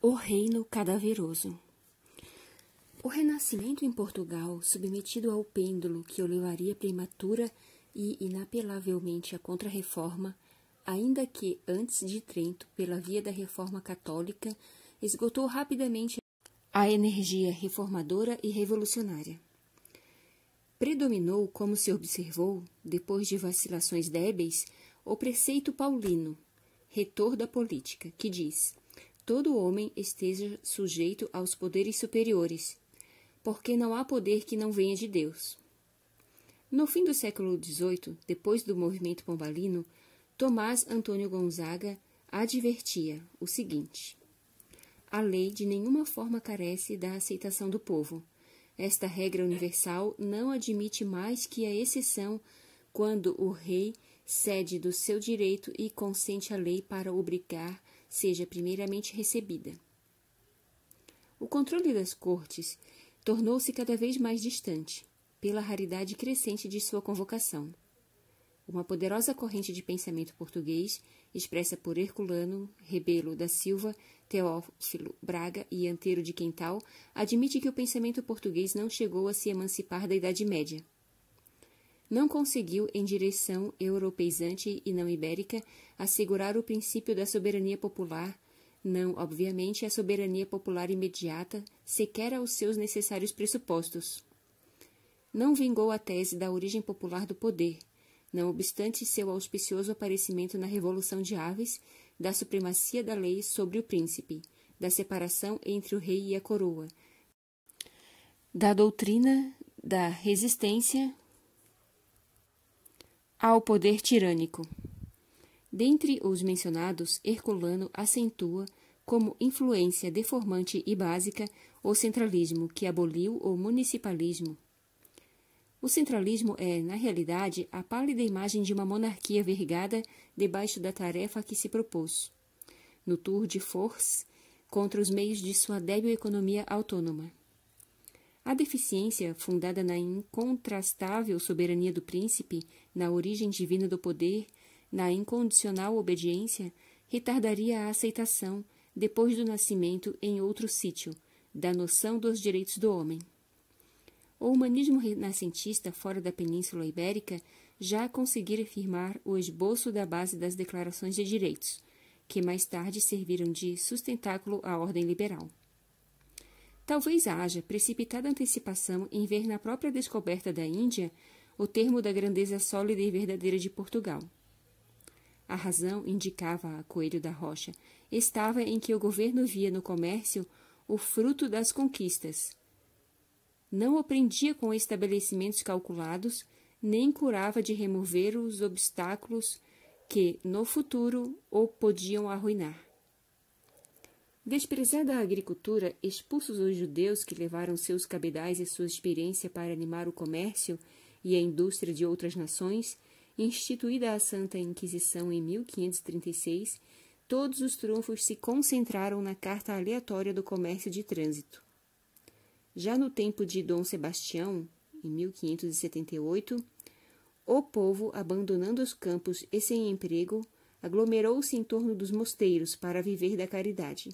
O Reino Cadaveroso O renascimento em Portugal, submetido ao pêndulo que o levaria prematura e inapelavelmente à Contra-Reforma, ainda que antes de Trento, pela via da Reforma Católica, esgotou rapidamente a energia reformadora e revolucionária. Predominou, como se observou, depois de vacilações débeis, o preceito paulino, retor da política, que diz todo homem esteja sujeito aos poderes superiores, porque não há poder que não venha de Deus. No fim do século XVIII, depois do movimento pombalino, Tomás Antônio Gonzaga advertia o seguinte: A lei de nenhuma forma carece da aceitação do povo. Esta regra universal não admite mais que a exceção quando o rei cede do seu direito e consente a lei para obrigar seja primeiramente recebida. O controle das cortes tornou-se cada vez mais distante, pela raridade crescente de sua convocação. Uma poderosa corrente de pensamento português, expressa por Herculano, Rebelo da Silva, Teófilo Braga e Anteiro de Quental, admite que o pensamento português não chegou a se emancipar da Idade Média não conseguiu, em direção europeizante e não ibérica, assegurar o princípio da soberania popular, não, obviamente, a soberania popular imediata, sequer aos seus necessários pressupostos. Não vingou a tese da origem popular do poder, não obstante seu auspicioso aparecimento na Revolução de Aves, da supremacia da lei sobre o príncipe, da separação entre o rei e a coroa, da doutrina da resistência ao poder tirânico. Dentre os mencionados, Herculano acentua como influência deformante e básica o centralismo, que aboliu o municipalismo. O centralismo é, na realidade, a pálida imagem de uma monarquia vergada debaixo da tarefa que se propôs, no tour de force, contra os meios de sua débil economia autônoma. A deficiência, fundada na incontrastável soberania do príncipe, na origem divina do poder, na incondicional obediência, retardaria a aceitação, depois do nascimento em outro sítio, da noção dos direitos do homem. O humanismo renascentista fora da Península Ibérica já conseguira firmar o esboço da base das declarações de direitos, que mais tarde serviram de sustentáculo à ordem liberal. Talvez haja precipitada antecipação em ver na própria descoberta da Índia o termo da grandeza sólida e verdadeira de Portugal. A razão, indicava a Coelho da Rocha, estava em que o governo via no comércio o fruto das conquistas. Não aprendia com estabelecimentos calculados, nem curava de remover os obstáculos que, no futuro, o podiam arruinar. Desprezada a agricultura, expulsos os judeus que levaram seus cabedais e sua experiência para animar o comércio e a indústria de outras nações, instituída a Santa Inquisição em 1536, todos os trunfos se concentraram na carta aleatória do comércio de trânsito. Já no tempo de Dom Sebastião, em 1578, o povo, abandonando os campos e sem emprego, aglomerou-se em torno dos mosteiros para viver da caridade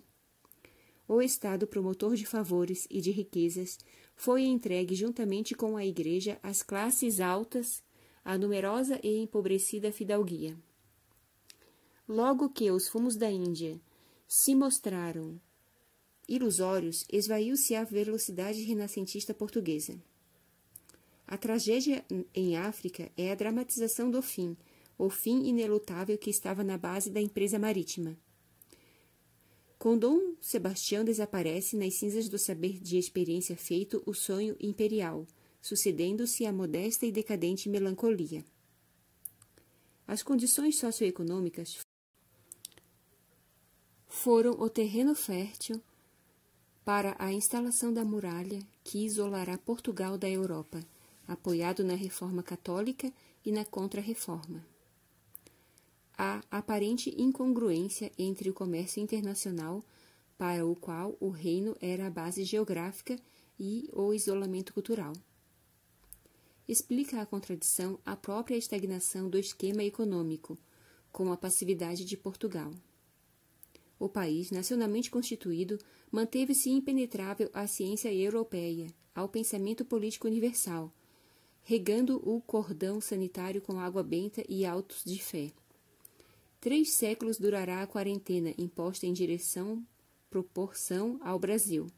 o Estado promotor de favores e de riquezas, foi entregue juntamente com a Igreja às classes altas, à numerosa e empobrecida fidalguia. Logo que os fumos da Índia se mostraram ilusórios, esvaiu-se a velocidade renascentista portuguesa. A tragédia em África é a dramatização do fim, o fim inelutável que estava na base da empresa marítima. Com Dom Sebastião desaparece nas cinzas do saber de experiência feito o sonho imperial, sucedendo-se a modesta e decadente melancolia. As condições socioeconômicas foram o terreno fértil para a instalação da muralha que isolará Portugal da Europa, apoiado na reforma católica e na contra-reforma a aparente incongruência entre o comércio internacional, para o qual o reino era a base geográfica, e o isolamento cultural. Explica a contradição a própria estagnação do esquema econômico, com a passividade de Portugal. O país, nacionalmente constituído, manteve-se impenetrável à ciência europeia, ao pensamento político universal, regando o cordão sanitário com água benta e autos de fé. Três séculos durará a quarentena imposta em direção proporção ao Brasil.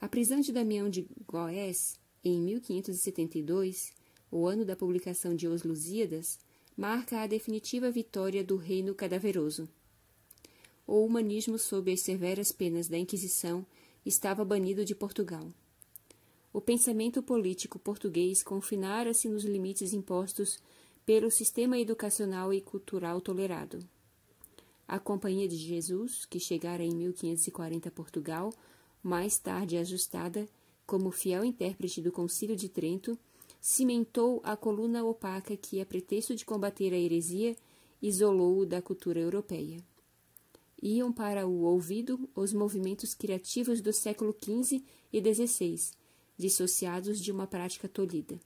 A prisão de Damião de Goés, em 1572, o ano da publicação de Os Lusíadas, marca a definitiva vitória do reino cadaveroso. O humanismo, sob as severas penas da Inquisição, estava banido de Portugal. O pensamento político português confinara-se nos limites impostos pelo sistema educacional e cultural tolerado. A Companhia de Jesus, que chegara em 1540 a Portugal, mais tarde ajustada como fiel intérprete do Concílio de Trento, cimentou a coluna opaca que, a pretexto de combater a heresia, isolou-o da cultura europeia. Iam para o ouvido os movimentos criativos do século XV e XVI, dissociados de uma prática tolhida.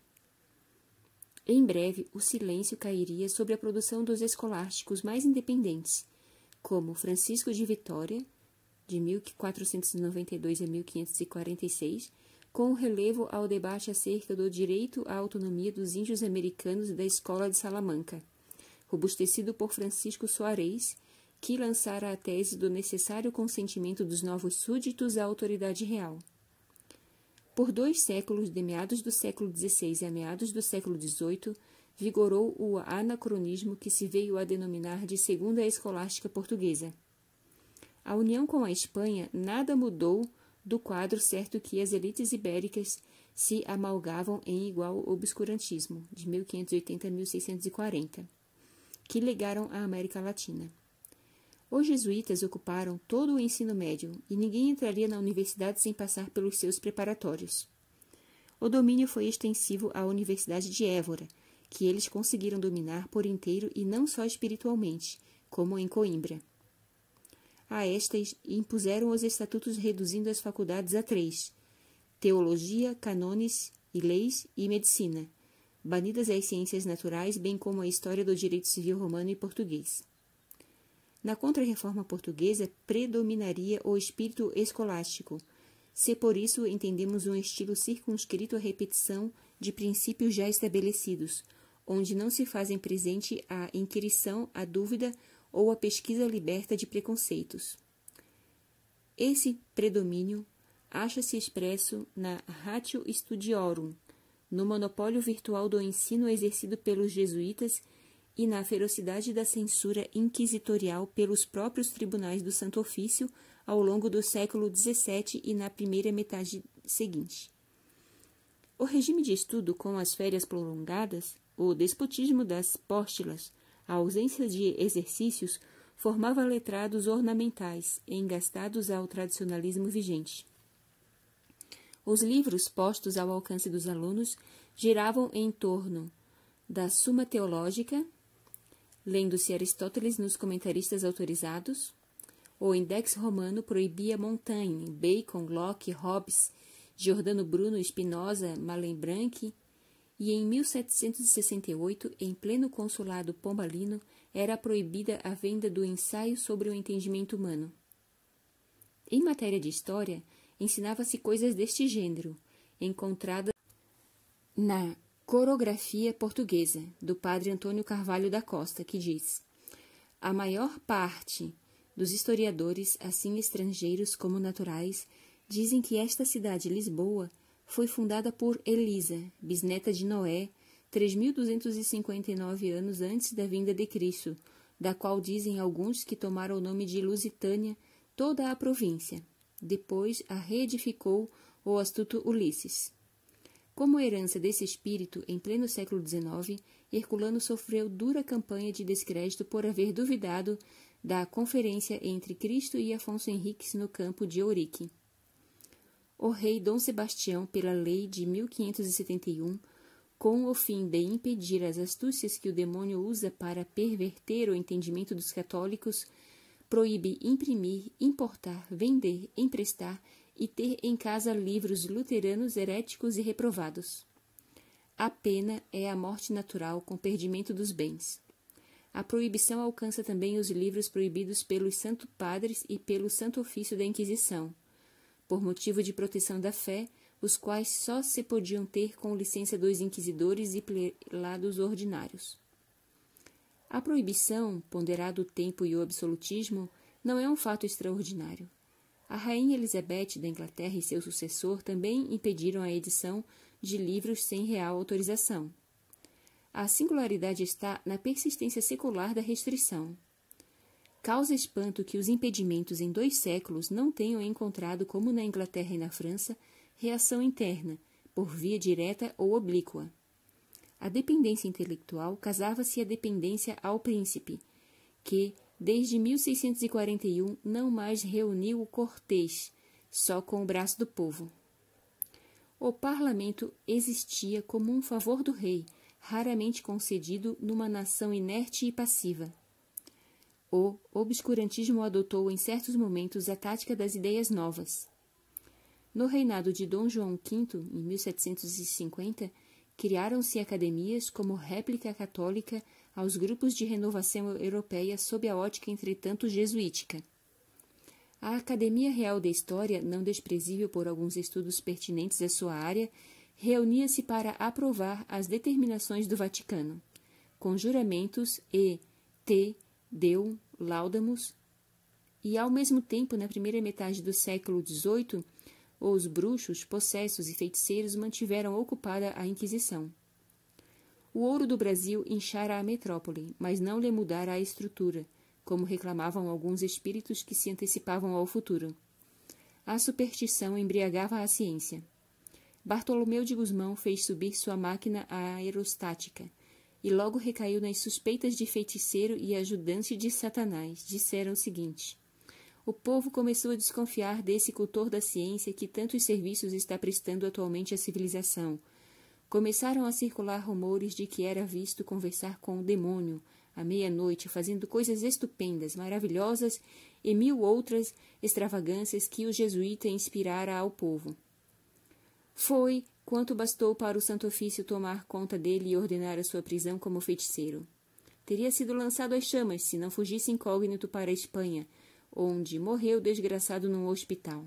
Em breve, o silêncio cairia sobre a produção dos escolásticos mais independentes, como Francisco de Vitória, de 1492 a 1546, com o relevo ao debate acerca do direito à autonomia dos índios americanos da Escola de Salamanca, robustecido por Francisco Soares, que lançara a tese do necessário consentimento dos novos súditos à autoridade real. Por dois séculos, de meados do século XVI a meados do século XVIII, vigorou o anacronismo que se veio a denominar de Segunda Escolástica Portuguesa. A união com a Espanha nada mudou do quadro certo que as elites ibéricas se amalgavam em igual obscurantismo, de 1580 a 1640, que legaram à América Latina. Os jesuítas ocuparam todo o ensino médio e ninguém entraria na universidade sem passar pelos seus preparatórios. O domínio foi extensivo à Universidade de Évora, que eles conseguiram dominar por inteiro e não só espiritualmente, como em Coimbra. A estas impuseram os estatutos reduzindo as faculdades a três: teologia, canones e leis e medicina, banidas as ciências naturais, bem como a história do direito civil romano e português. Na Contra-Reforma Portuguesa predominaria o espírito escolástico, se por isso entendemos um estilo circunscrito à repetição de princípios já estabelecidos, onde não se fazem presente a inquirição, a dúvida ou a pesquisa liberta de preconceitos. Esse predomínio acha-se expresso na Ratio Studiorum, no monopólio virtual do ensino exercido pelos jesuítas e na ferocidade da censura inquisitorial pelos próprios tribunais do Santo Ofício ao longo do século XVII e na primeira metade seguinte. O regime de estudo com as férias prolongadas, o despotismo das póstilas, a ausência de exercícios, formava letrados ornamentais, engastados ao tradicionalismo vigente. Os livros postos ao alcance dos alunos giravam em torno da Suma Teológica, lendo-se Aristóteles nos comentaristas autorizados? O Index Romano proibia Montaigne, Bacon, Locke, Hobbes, Giordano Bruno, Spinoza, Malembranque, e em 1768, em pleno consulado pombalino, era proibida a venda do ensaio sobre o entendimento humano. Em matéria de história, ensinava-se coisas deste gênero, encontradas na Corografia Portuguesa, do padre Antônio Carvalho da Costa, que diz: A maior parte dos historiadores, assim estrangeiros como naturais, dizem que esta cidade, Lisboa, foi fundada por Elisa, bisneta de Noé, 3.259 anos antes da vinda de Cristo, da qual dizem alguns que tomaram o nome de Lusitânia toda a província. Depois a reedificou o astuto Ulisses. Como herança desse espírito, em pleno século XIX, Herculano sofreu dura campanha de descrédito por haver duvidado da conferência entre Cristo e Afonso Henriques no campo de Ourique. O rei Dom Sebastião, pela lei de 1571, com o fim de impedir as astúcias que o demônio usa para perverter o entendimento dos católicos, proíbe imprimir, importar, vender, emprestar e ter em casa livros luteranos heréticos e reprovados. A pena é a morte natural com perdimento dos bens. A proibição alcança também os livros proibidos pelos Santo Padres e pelo Santo Ofício da Inquisição, por motivo de proteção da fé, os quais só se podiam ter com licença dos inquisidores e prelados ordinários. A proibição, ponderado o tempo e o absolutismo, não é um fato extraordinário. A rainha Elizabeth da Inglaterra e seu sucessor também impediram a edição de livros sem real autorização. A singularidade está na persistência secular da restrição. Causa espanto que os impedimentos em dois séculos não tenham encontrado, como na Inglaterra e na França, reação interna, por via direta ou oblíqua. A dependência intelectual casava-se à dependência ao príncipe, que, desde 1641 não mais reuniu o Cortês, só com o braço do povo. O parlamento existia como um favor do rei, raramente concedido numa nação inerte e passiva. O obscurantismo adotou em certos momentos a tática das ideias novas. No reinado de Dom João V, em 1750, criaram-se academias como réplica católica aos grupos de renovação europeia sob a ótica, entretanto, jesuítica. A Academia Real da História, não desprezível por alguns estudos pertinentes à sua área, reunia-se para aprovar as determinações do Vaticano. Com juramentos e te deum laudamus, e ao mesmo tempo, na primeira metade do século XVIII, os bruxos, possessos e feiticeiros mantiveram ocupada a Inquisição. O ouro do Brasil inchara a metrópole, mas não lhe mudara a estrutura, como reclamavam alguns espíritos que se antecipavam ao futuro. A superstição embriagava a ciência. Bartolomeu de Guzmão fez subir sua máquina aerostática e logo recaiu nas suspeitas de feiticeiro e ajudante de Satanás. Disseram o seguinte: o povo começou a desconfiar desse cultor da ciência que tantos serviços está prestando atualmente à civilização. Começaram a circular rumores de que era visto conversar com o demônio à meia-noite, fazendo coisas estupendas, maravilhosas e mil outras extravagâncias que o jesuíta inspirara ao povo. Foi quanto bastou para o Santo Ofício tomar conta dele e ordenar a sua prisão como feiticeiro. Teria sido lançado às chamas se não fugisse incógnito para a Espanha onde morreu desgraçado num hospital.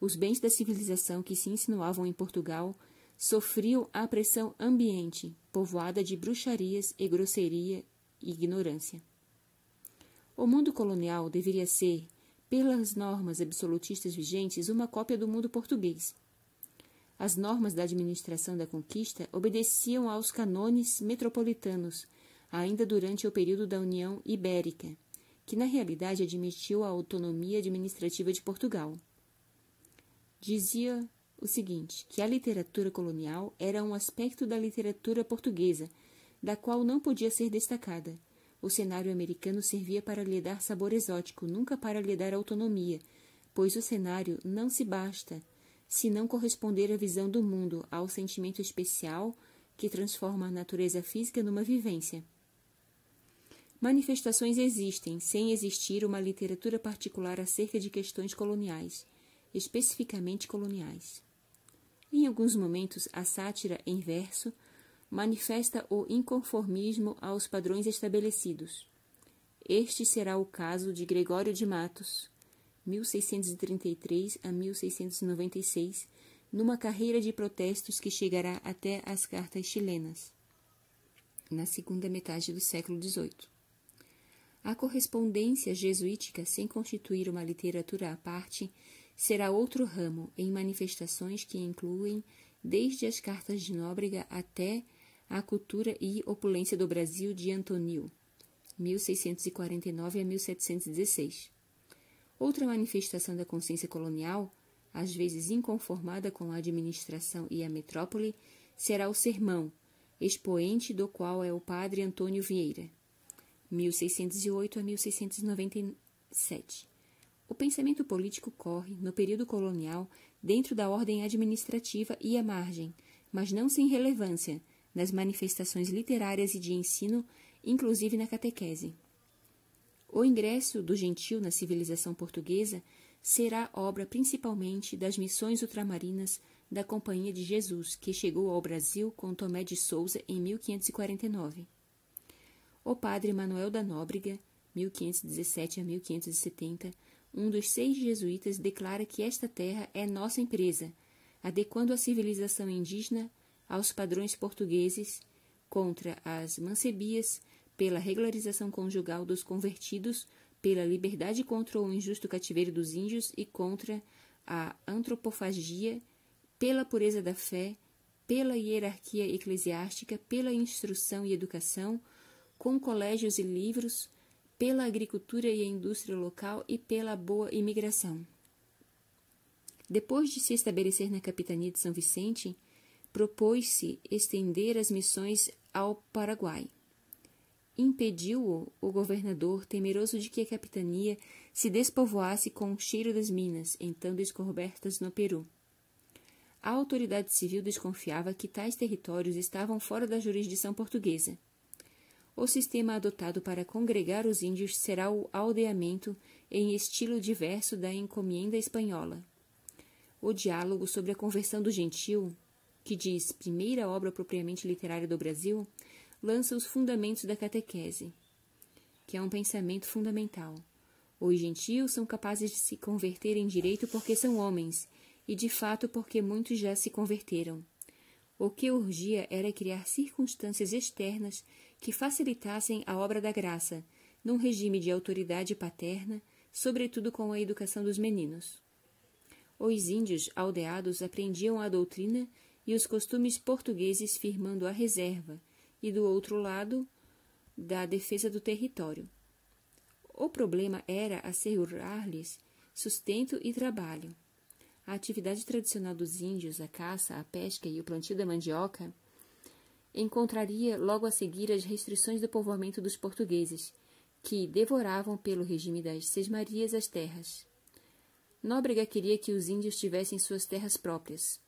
Os bens da civilização que se insinuavam em Portugal sofriam a pressão ambiente, povoada de bruxarias e grosseria e ignorância. O mundo colonial deveria ser, pelas normas absolutistas vigentes, uma cópia do mundo português. As normas da administração da conquista obedeciam aos canones metropolitanos, ainda durante o período da União Ibérica que na realidade admitiu a autonomia administrativa de Portugal. Dizia o seguinte: que a literatura colonial era um aspecto da literatura portuguesa, da qual não podia ser destacada. O cenário americano servia para lhe dar sabor exótico, nunca para lhe dar autonomia, pois o cenário não se basta se não corresponder à visão do mundo, ao sentimento especial que transforma a natureza física numa vivência. Manifestações existem, sem existir uma literatura particular acerca de questões coloniais, especificamente coloniais. Em alguns momentos, a sátira em verso manifesta o inconformismo aos padrões estabelecidos. Este será o caso de Gregório de Matos, 1633 a 1696, numa carreira de protestos que chegará até as cartas chilenas, na segunda metade do século XVIII. A correspondência jesuítica, sem constituir uma literatura à parte, será outro ramo em manifestações que incluem desde as cartas de Nóbrega até a cultura e opulência do Brasil de Antonio, 1649 a 1716. Outra manifestação da consciência colonial, às vezes inconformada com a administração e a metrópole, será o sermão, expoente do qual é o padre Antônio Vieira, 1608 a 1697. O pensamento político corre, no período colonial, dentro da ordem administrativa e à margem, mas não sem relevância, nas manifestações literárias e de ensino, inclusive na catequese. O ingresso do gentil na civilização portuguesa será obra principalmente das missões ultramarinas da Companhia de Jesus, que chegou ao Brasil com Tomé de Souza em 1549. O padre Manuel da Nóbrega, 1517 a 1570, um dos seis jesuítas declara que esta terra é nossa empresa, adequando a civilização indígena aos padrões portugueses contra as mancebias, pela regularização conjugal dos convertidos, pela liberdade contra o injusto cativeiro dos índios e contra a antropofagia, pela pureza da fé, pela hierarquia eclesiástica, pela instrução e educação, com colégios e livros, pela agricultura e a indústria local e pela boa imigração. Depois de se estabelecer na capitania de São Vicente, propôs-se estender as missões ao Paraguai. Impediu-o o governador, temeroso de que a capitania se despovoasse com o cheiro das minas, então descobertas no Peru. A autoridade civil desconfiava que tais territórios estavam fora da jurisdição portuguesa o sistema adotado para congregar os índios será o aldeamento em estilo diverso da encomienda espanhola. O diálogo sobre a conversão do gentil, que diz primeira obra propriamente literária do Brasil, lança os fundamentos da catequese, que é um pensamento fundamental. Os gentios são capazes de se converter em direito porque são homens, e de fato porque muitos já se converteram. O que urgia era criar circunstâncias externas que facilitassem a obra da graça, num regime de autoridade paterna, sobretudo com a educação dos meninos. Os índios aldeados aprendiam a doutrina e os costumes portugueses firmando a reserva, e do outro lado, da defesa do território. O problema era assegurar-lhes sustento e trabalho a atividade tradicional dos índios, a caça, a pesca e o plantio da mandioca, encontraria logo a seguir as restrições do povoamento dos portugueses, que devoravam pelo regime das seis marias as terras. Nóbrega queria que os índios tivessem suas terras próprias.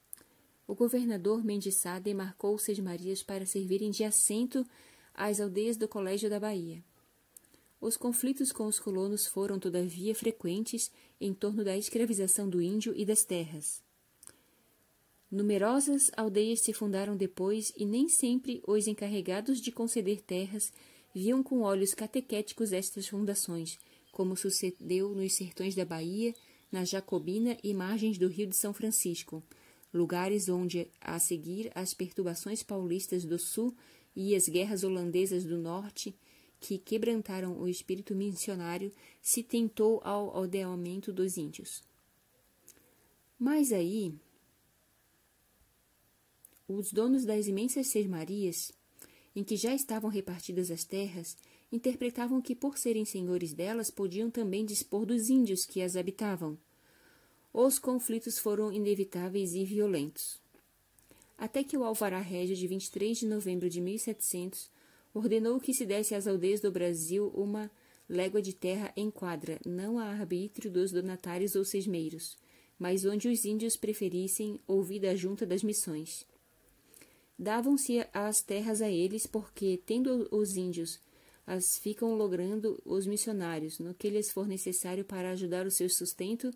O governador Mendiçá demarcou seis marias para servirem de assento às aldeias do Colégio da Bahia. Os conflitos com os colonos foram, todavia, frequentes em torno da escravização do índio e das terras. Numerosas aldeias se fundaram depois e nem sempre os encarregados de conceder terras viam com olhos catequéticos estas fundações, como sucedeu nos sertões da Bahia, na Jacobina e margens do Rio de São Francisco, lugares onde, a seguir, as perturbações paulistas do Sul e as guerras holandesas do Norte que quebrantaram o espírito missionário se tentou ao aldeamento dos índios. Mas aí, os donos das imensas sermarias, em que já estavam repartidas as terras, interpretavam que, por serem senhores delas, podiam também dispor dos índios que as habitavam. Os conflitos foram inevitáveis e violentos. Até que o Alvará Régio de 23 de novembro de 1700 ordenou que se desse às aldeias do Brasil uma légua de terra em quadra, não a arbítrio dos donatários ou sesmeiros, mas onde os índios preferissem ouvida a junta das missões. Davam-se as terras a eles, porque, tendo os índios, as ficam logrando os missionários, no que lhes for necessário para ajudar o seu sustento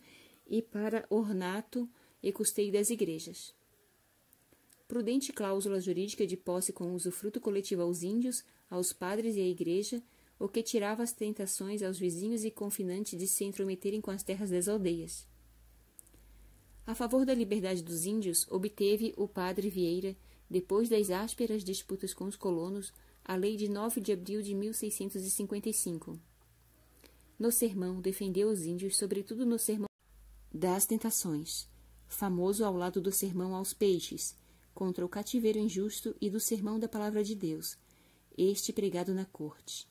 e para ornato e custeio das igrejas prudente cláusula jurídica de posse com usufruto coletivo aos índios, aos padres e à igreja, o que tirava as tentações aos vizinhos e confinantes de se intrometerem com as terras das aldeias. A favor da liberdade dos índios, obteve o padre Vieira, depois das ásperas disputas com os colonos, a lei de 9 de abril de 1655. No sermão, defendeu os índios, sobretudo no sermão das tentações, famoso ao lado do sermão aos peixes, contra o cativeiro injusto e do sermão da palavra de Deus, este pregado na corte.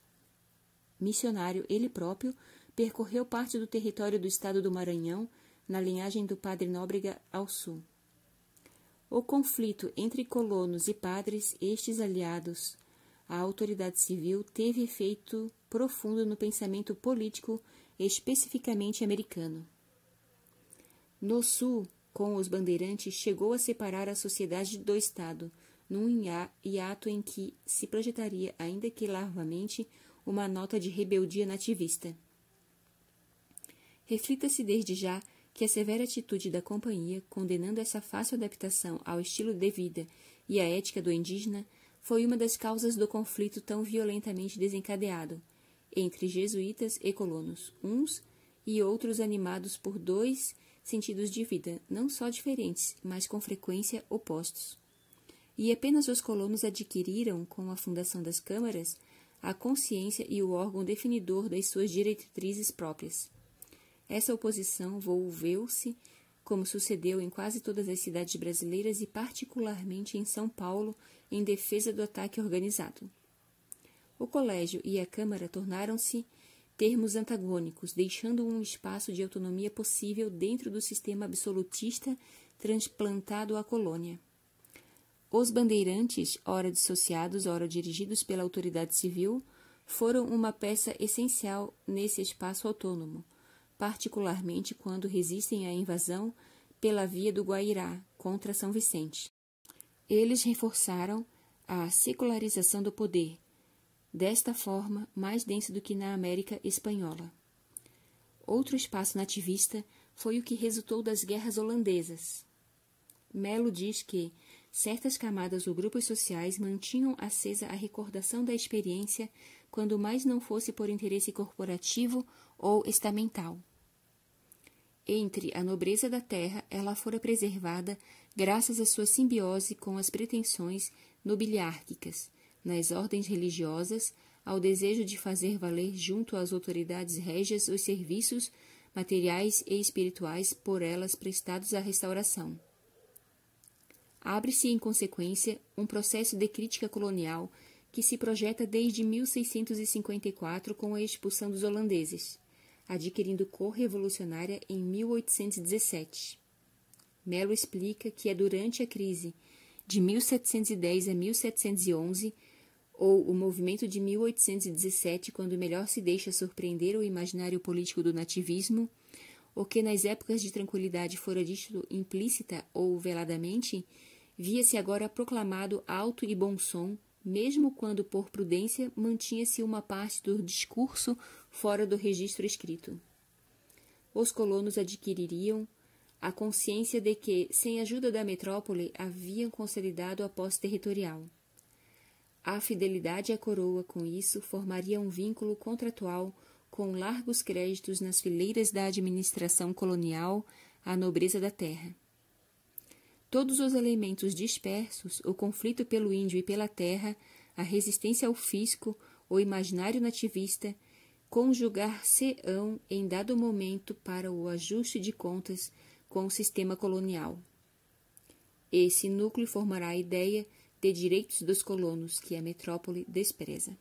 Missionário ele próprio, percorreu parte do território do estado do Maranhão, na linhagem do padre Nóbrega ao sul. O conflito entre colonos e padres, estes aliados à autoridade civil, teve efeito profundo no pensamento político especificamente americano. No sul, com os bandeirantes chegou a separar a sociedade do Estado, num hiato em que se projetaria, ainda que larvamente, uma nota de rebeldia nativista. Reflita-se desde já que a severa atitude da companhia, condenando essa fácil adaptação ao estilo de vida e à ética do indígena, foi uma das causas do conflito tão violentamente desencadeado entre jesuítas e colonos, uns e outros animados por dois sentidos de vida, não só diferentes, mas com frequência opostos. E apenas os colonos adquiriram, com a fundação das câmaras, a consciência e o órgão definidor das suas diretrizes próprias. Essa oposição volveu-se, como sucedeu em quase todas as cidades brasileiras e particularmente em São Paulo, em defesa do ataque organizado. O colégio e a Câmara tornaram-se termos antagônicos, deixando um espaço de autonomia possível dentro do sistema absolutista transplantado à colônia. Os bandeirantes, ora dissociados, ora dirigidos pela autoridade civil, foram uma peça essencial nesse espaço autônomo, particularmente quando resistem à invasão pela via do Guairá contra São Vicente. Eles reforçaram a secularização do poder, desta forma mais densa do que na América espanhola. Outro espaço nativista foi o que resultou das guerras holandesas. Melo diz que certas camadas ou grupos sociais mantinham acesa a recordação da experiência quando mais não fosse por interesse corporativo ou estamental. Entre a nobreza da terra, ela fora preservada graças à sua simbiose com as pretensões nobiliárquicas, nas ordens religiosas ao desejo de fazer valer junto às autoridades régias os serviços materiais e espirituais por elas prestados à restauração. Abre-se, em consequência, um processo de crítica colonial que se projeta desde 1654 com a expulsão dos holandeses, adquirindo cor revolucionária em 1817. Melo explica que é durante a crise de 1710 a 1711 ou o movimento de 1817, quando melhor se deixa surpreender o imaginário político do nativismo, o que nas épocas de tranquilidade fora dito implícita ou veladamente, via-se agora proclamado alto e bom som, mesmo quando por prudência mantinha-se uma parte do discurso fora do registro escrito. Os colonos adquiririam a consciência de que, sem ajuda da metrópole, haviam consolidado a posse territorial. A fidelidade à coroa, com isso, formaria um vínculo contratual com largos créditos nas fileiras da administração colonial à nobreza da terra. Todos os elementos dispersos, o conflito pelo índio e pela terra, a resistência ao fisco, o imaginário nativista, conjugar-se-ão em dado momento para o ajuste de contas com o sistema colonial. Esse núcleo formará a ideia de direitos dos colonos que é a metrópole despreza.